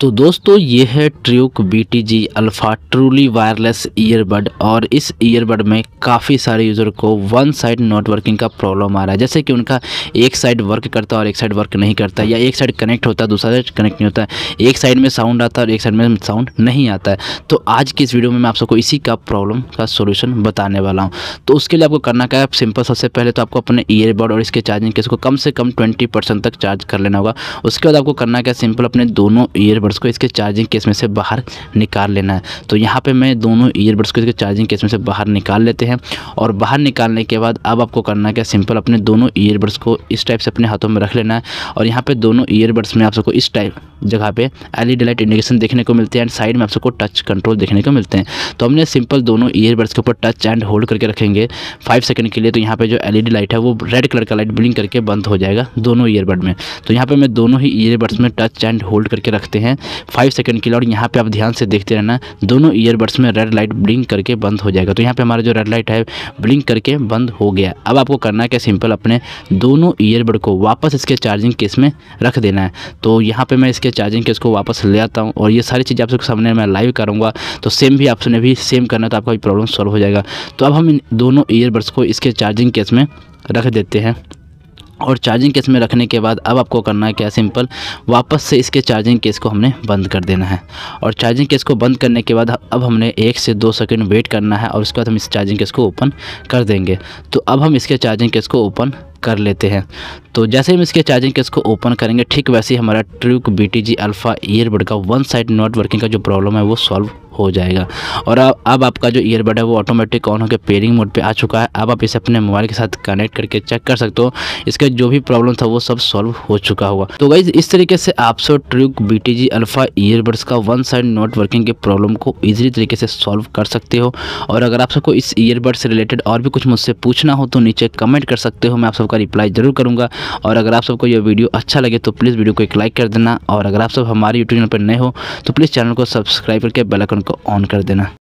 तो दोस्तों ये है Truke B T G Alpha truly wireless earbud और इस ईयरबड में काफ़ी सारे यूज़र को वन साइड नेटवर्किंग का प्रॉब्लम आ रहा है जैसे कि उनका एक साइड वर्क करता है और एक साइड वर्क नहीं करता या एक साइड कनेक्ट होता है दूसरा साइड कनेक्ट नहीं होता है एक साइड में साउंड आता है और एक साइड में साउंड नहीं आता है तो आज की इस वीडियो में मैं आप सबको इसी का प्रॉब्लम का सोल्यूशन बताने वाला हूँ तो उसके लिए आपको करना क्या है सिंपल सबसे पहले तो आपको अपने ईयरबड और इसके चार्जिंग केस को कम से कम ट्वेंटी तक चार्ज कर लेना होगा उसके बाद आपको करना क्या सिंपल अपने दोनों ईयरबड ईयरबड्स को इसके चार्जिंग केस में से बाहर निकाल लेना है तो यहाँ पे मैं दोनों ईयरबड्स को इसके चार्जिंग केस में से बाहर निकाल लेते हैं और बाहर निकालने के बाद अब आपको करना क्या सिंपल अपने दोनों ईयरबड्स को इस टाइप से अपने हाथों में रख लेना है और यहाँ पर दोनों ईयरबड्स में आप सबको इस टाइप जगह पे एलईडी लाइट इंडिकेशन देखने को मिलते हैं एंड साइड में आप सबको टच कंट्रोल देखने को मिलते हैं तो हमने सिंपल दोनों ईयरबड्स के ऊपर टच एंड होल्ड करके रखेंगे फाइव सेकेंड के लिए तो यहाँ पर जो एल लाइट है वो रेड कलर का लाइट ब्लिंक करके बंद हो जाएगा दोनों ईयरबड में तो यहाँ पे मैं दोनों ही ईयरबड्स में टच एंड होल्ड करके रखते हैं हैं फाइव सेकेंड के लिए और यहाँ पर आप ध्यान से देखते रहना दोनों ईयरबड्स में रेड लाइट ब्लिंक करके बंद हो जाएगा तो यहाँ पर हमारा जो रेड लाइट है ब्लिंक करके बंद हो गया अब आपको करना क्या सिंपल अपने दोनों ईयरबड को वापस इसके चार्जिंग केस में रख देना है तो यहाँ पर मैं इसके चार्जिंग केस को वापस ले आता हूँ और ये सारी चीज़ें आपके सामने मैं लाइव करूँगा तो सेम भी आपने भी सेम करना तो आपका भी प्रॉब्लम सॉल्व हो जाएगा तो अब हम इन दोनों ईयरबड्स को इसके चार्जिंग केस में रख देते हैं और चार्जिंग केस में रखने के बाद अब आपको करना है क्या सिंपल वापस से इसके चार्जिंग केस को हमने बंद कर देना है और चार्जिंग केस को बंद करने के बाद अब हमने एक से दो सेकंड वेट करना है और उसके बाद हम इस चार्जिंग केस को ओपन कर देंगे तो अब हम इसके चार्जिंग केस को ओपन कर लेते हैं तो जैसे हम इसके चार्जिंग केस को ओपन करेंगे ठीक वैसे ही हमारा Truke B T G Alpha earbud का वन साइड नॉट वर्किंग का जो प्रॉब्लम है वो सॉल्व हो जाएगा और अब अब आपका जो ईयरबड है वो ऑटोमेटिक ऑन होकर पेयरिंग मोड पे आ चुका है अब आप इसे अपने मोबाइल के साथ कनेक्ट करके चेक कर सकते हो इसका जो भी प्रॉब्लम था वो सब सॉल्व हो चुका होगा तो गाइज इस तरीके से आप सौ Truke B T G Alpha earbuds का वन साइड नॉट वर्किंग के प्रॉब्लम को ईजिली तरीके से सॉल्व कर सकते हो और अगर आप सबको इस ईयरबड से रिलेटेड और भी कुछ मुझसे पूछना हो तो नीचे कमेंट कर सकते हो मैं आप सबका रिप्लाई ज़रूर करूँगा और अगर आप सबको यह वीडियो अच्छा लगे तो प्लीज़ वीडियो को एक लाइक कर देना और अगर आप सब हमारे यूट्यूब चैनल पर नए हो तो प्लीज़ चैनल को सब्सक्राइब करके बेलकन को ऑन कर देना